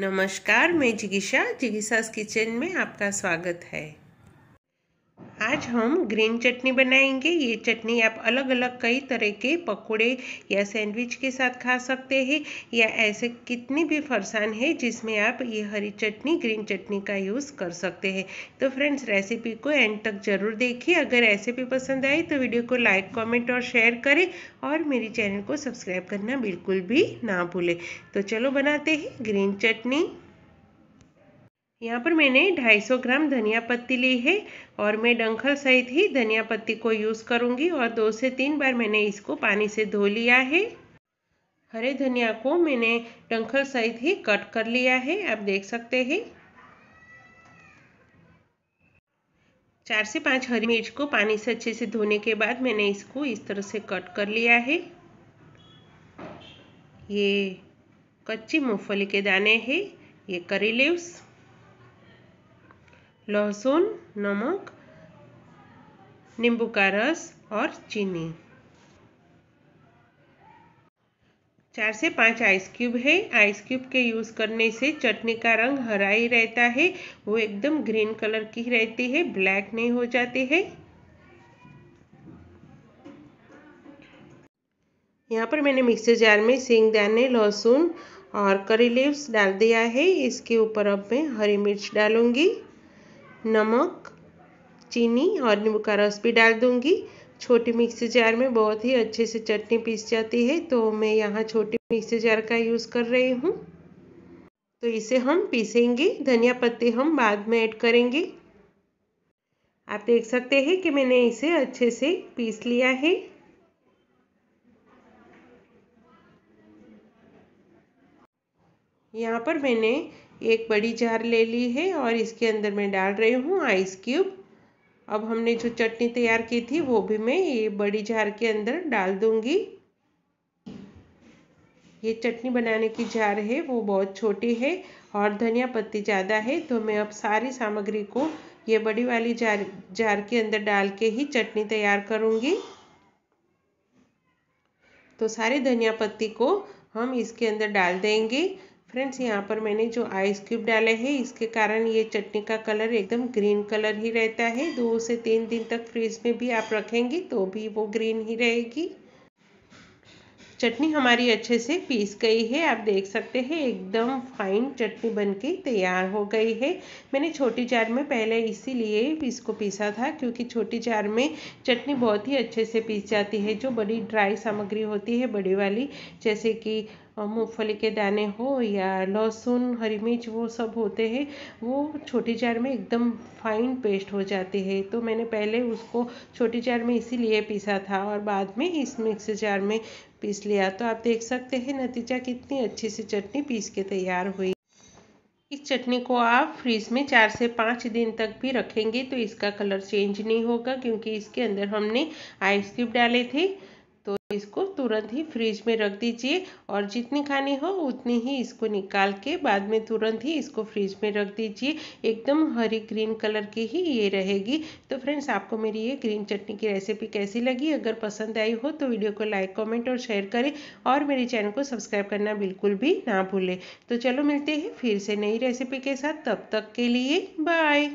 नमस्कार मैं जिगिशा जिगिशास किचन में आपका स्वागत है आज हम ग्रीन चटनी बनाएंगे ये चटनी आप अलग अलग कई तरह के पकोड़े या सैंडविच के साथ खा सकते हैं या ऐसे कितनी भी फरसान है जिसमें आप ये हरी चटनी ग्रीन चटनी का यूज़ कर सकते हैं तो फ्रेंड्स रेसिपी को एंड तक ज़रूर देखिए अगर रेसिपी पसंद आए तो वीडियो को लाइक कमेंट और शेयर करें और मेरे चैनल को सब्सक्राइब करना बिल्कुल भी ना भूलें तो चलो बनाते हैं ग्रीन चटनी यहाँ पर मैंने 250 ग्राम धनिया पत्ती ली है और मैं डंखल सहित ही धनिया पत्ती को यूज़ करूँगी और दो से तीन बार मैंने इसको पानी से धो लिया है हरे धनिया को मैंने डंखल सहित ही कट कर लिया है आप देख सकते हैं चार से पाँच हरी मिर्च को पानी से अच्छे से धोने के बाद मैंने इसको इस तरह से कट कर लिया है ये कच्ची मूंगफली के दाने हैं ये करी लीव्स लहसुन नमक नींबू का रस और चीनी चार से पांच आइस क्यूब है आइस क्यूब के यूज़ करने से चटनी का रंग हरा ही रहता है वो एकदम ग्रीन कलर की रहती है ब्लैक नहीं हो जाती है यहाँ पर मैंने मिक्सर जार में सींग दाने लहसुन और करी लीव्स डाल दिया है इसके ऊपर अब मैं हरी मिर्च डालूंगी नमक चीनी और नींबू का रस भी डाल दूंगी छोटी मिक्सी जार में बहुत ही अच्छे से चटनी पीस जाती है तो मैं यहाँ छोटी मिक्सी जार का यूज़ कर रही हूँ तो इसे हम पीसेंगे धनिया पत्ती हम बाद में ऐड करेंगे आप देख सकते हैं कि मैंने इसे अच्छे से पीस लिया है यहाँ पर मैंने एक बड़ी जार ले ली है और इसके अंदर मैं डाल रही हूँ आइस क्यूब अब हमने जो चटनी तैयार की थी वो भी मैं ये बड़ी जार के अंदर डाल दूंगी ये चटनी बनाने की जार है वो बहुत छोटी है और धनिया पत्ती ज़्यादा है तो मैं अब सारी सामग्री को ये बड़ी वाली जार जार के अंदर डाल के ही चटनी तैयार करूँगी तो सारे धनिया पत्ती को हम इसके अंदर डाल देंगे फ्रेंड्स यहाँ पर मैंने जो आइस क्यूब डाले हैं इसके कारण ये चटनी का कलर एकदम ग्रीन कलर ही रहता है दो से तीन दिन तक फ्रीज में भी आप रखेंगे तो भी वो ग्रीन ही रहेगी चटनी हमारी अच्छे से पीस गई है आप देख सकते हैं एकदम फाइन चटनी बनके तैयार हो गई है मैंने छोटी जार में पहले इसीलिए इसको पीसा था क्योंकि छोटी जार में चटनी बहुत ही अच्छे से पीस जाती है जो बड़ी ड्राई सामग्री होती है बड़ी वाली जैसे कि मूंगफली के दाने हो या लहसुन हरी मिर्च वो सब होते हैं वो छोटी जार में एकदम फाइन पेस्ट हो जाती है तो मैंने पहले उसको छोटी जार में इसीलिए पीसा था और बाद में इस मिक्स जार में पीस लिया तो आप देख सकते हैं नतीजा कितनी अच्छी सी चटनी पीस के तैयार हुई इस चटनी को आप फ्रीज में चार से पाँच दिन तक भी रखेंगे तो इसका कलर चेंज नहीं होगा क्योंकि इसके अंदर हमने आइस क्यूब डाले थे तो इसको तुरंत ही फ्रिज में रख दीजिए और जितनी खानी हो उतनी ही इसको निकाल के बाद में तुरंत ही इसको फ्रिज में रख दीजिए एकदम हरी ग्रीन कलर की ही ये रहेगी तो फ्रेंड्स आपको मेरी ये ग्रीन चटनी की रेसिपी कैसी लगी अगर पसंद आई हो तो वीडियो को लाइक कमेंट और शेयर करें और मेरे चैनल को सब्सक्राइब करना बिल्कुल भी ना भूलें तो चलो मिलते हैं फिर से नई रेसिपी के साथ तब तक के लिए बाय